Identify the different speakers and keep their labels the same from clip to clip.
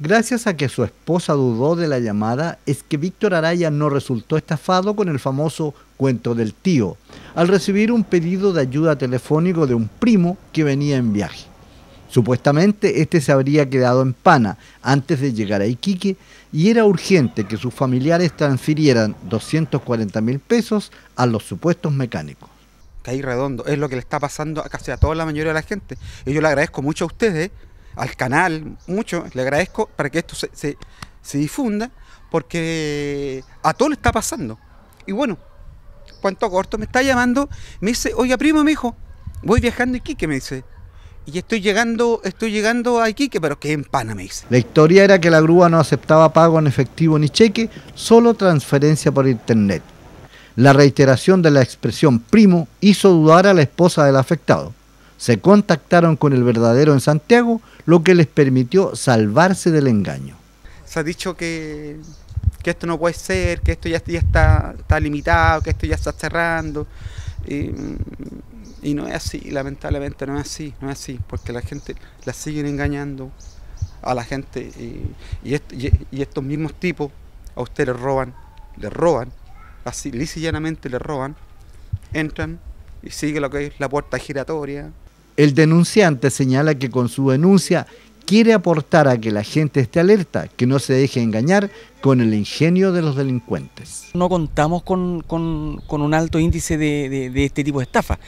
Speaker 1: Gracias a que su esposa dudó de la llamada, es que Víctor Araya no resultó estafado con el famoso cuento del tío, al recibir un pedido de ayuda telefónico de un primo que venía en viaje. Supuestamente este se habría quedado en Pana antes de llegar a Iquique y era urgente que sus familiares transfirieran 240 mil pesos a los supuestos mecánicos.
Speaker 2: Caí redondo, es lo que le está pasando a casi a toda la mayoría de la gente. Y yo le agradezco mucho a ustedes al canal, mucho, le agradezco para que esto se, difunda, porque a todo le está pasando. Y bueno, cuanto corto, me está llamando, me dice, oiga primo, mi hijo voy viajando a Iquique, me dice. Y estoy llegando, estoy llegando a Iquique, pero que en pana, me dice.
Speaker 1: La historia era que la grúa no aceptaba pago en efectivo ni cheque, solo transferencia por internet. La reiteración de la expresión primo hizo dudar a la esposa del afectado se contactaron con el verdadero en Santiago, lo que les permitió salvarse del engaño.
Speaker 2: Se ha dicho que, esto no puede ser, que esto ya, está, está, limitado, que esto ya está cerrando. Y, no es así, lamentablemente no es así, no es así, porque la gente la siguen engañando a la gente y, estos mismos tipos a ustedes roban, les roban, así lisa y llanamente les roban, entran y sigue lo que es la puerta giratoria,
Speaker 1: el denunciante señala que con su denuncia quiere aportar a que la gente esté alerta, que no se deje engañar con el ingenio de los delincuentes.
Speaker 3: No contamos con, un alto índice de, este tipo de estafa.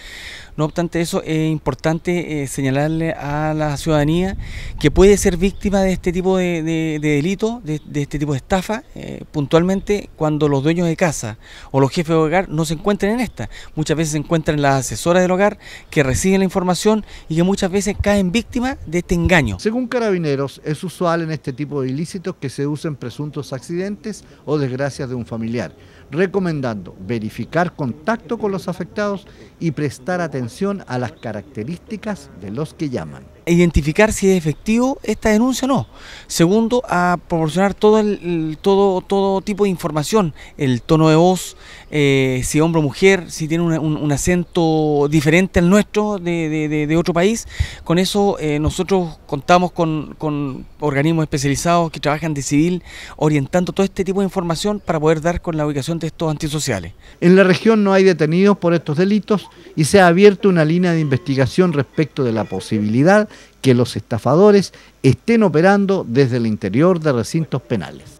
Speaker 3: No obstante eso, es importante eh, señalarle a la ciudadanía que puede ser víctima de este tipo de, delito, de, este tipo de estafa, eh, puntualmente cuando los dueños de casa o los jefes de hogar no se encuentren en esta. Muchas veces se encuentran las asesoras del hogar que reciben la información y que muchas veces caen víctimas de este engaño. Según Carabineros,
Speaker 1: es usual en este tipo de ilícitos que se usen presuntos accidentes o desgracias de un familiar, recomendando verificar contacto con los afectados y prestar atención
Speaker 3: a las características de los que llaman identificar si es efectivo esta denuncia o no. Segundo, a proporcionar todo, el, todo, todo tipo de información, el tono de voz, eh, si hombre o mujer, si tiene un, acento diferente al nuestro de, otro país. Con eso eh, nosotros contamos con, con, organismos especializados que trabajan de civil orientando todo este tipo de información para poder dar con la ubicación de estos antisociales. En la región no hay detenidos por estos delitos y se ha abierto una
Speaker 1: línea de investigación respecto de la posibilidad que los estafadores estén operando desde el interior de recintos penales.